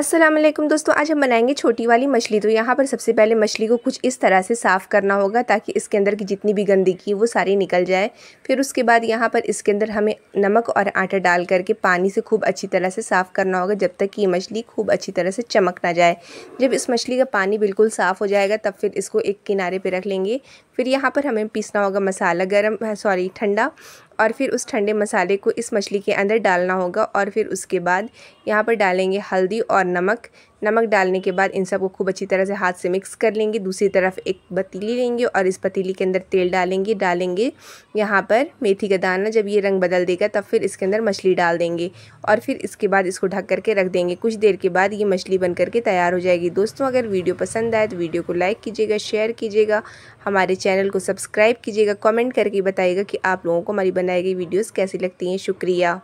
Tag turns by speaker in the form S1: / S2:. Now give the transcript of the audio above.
S1: अस्सलाम वालेकुम दोस्तों आज हम बनाएंगे छोटी वाली मछली तो यहाँ पर सबसे पहले मछली को कुछ इस तरह से साफ़ करना होगा ताकि इसके अंदर की जितनी भी गंदगी वो सारी निकल जाए फिर उसके बाद यहाँ पर इसके अंदर हमें नमक और आटा डाल करके पानी से खूब अच्छी तरह से साफ़ करना होगा जब तक कि ये मछली खूब अच्छी तरह से चमक ना जाए जब इस मछली का पानी बिल्कुल साफ़ हो जाएगा तब फिर इसको एक किनारे पर रख लेंगे फिर यहाँ पर हमें पीसना होगा मसाला गर्म सॉरी ठंडा और फिर उस ठंडे मसाले को इस मछली के अंदर डालना होगा और फिर उसके बाद यहाँ पर डालेंगे हल्दी और नमक नमक डालने के बाद इन सबको खूब अच्छी तरह से हाथ से मिक्स कर लेंगे दूसरी तरफ एक पतीली लेंगे और इस पतीली के अंदर तेल डालेंगे डालेंगे यहाँ पर मेथी का दाना जब ये रंग बदल देगा तब फिर इसके अंदर मछली डाल देंगे और फिर इसके बाद इसको ढक करके रख देंगे कुछ देर के बाद ये मछली बन करके तैयार हो जाएगी दोस्तों अगर वीडियो पसंद आए तो वीडियो को लाइक कीजिएगा शेयर कीजिएगा हमारे चैनल को सब्सक्राइब कीजिएगा कमेंट करके बताइएगा कि आप लोगों को हमारी बनाई गई वीडियोस कैसी लगती हैं शुक्रिया